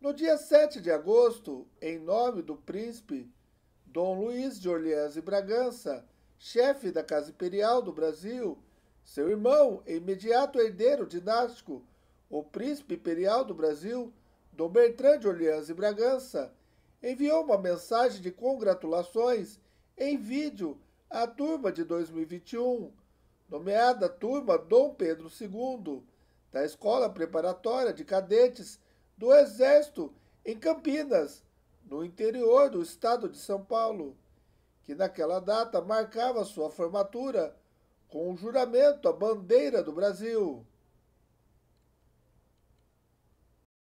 No dia 7 de agosto, em nome do príncipe Dom Luís de Orleans e Bragança, chefe da Casa Imperial do Brasil, seu irmão e imediato herdeiro dinástico, o príncipe imperial do Brasil, Dom Bertrand de Orleans e Bragança, enviou uma mensagem de congratulações em vídeo à turma de 2021, nomeada Turma Dom Pedro II, da Escola Preparatória de Cadetes do Exército em Campinas, no interior do estado de São Paulo, que naquela data marcava sua formatura com o juramento à bandeira do Brasil.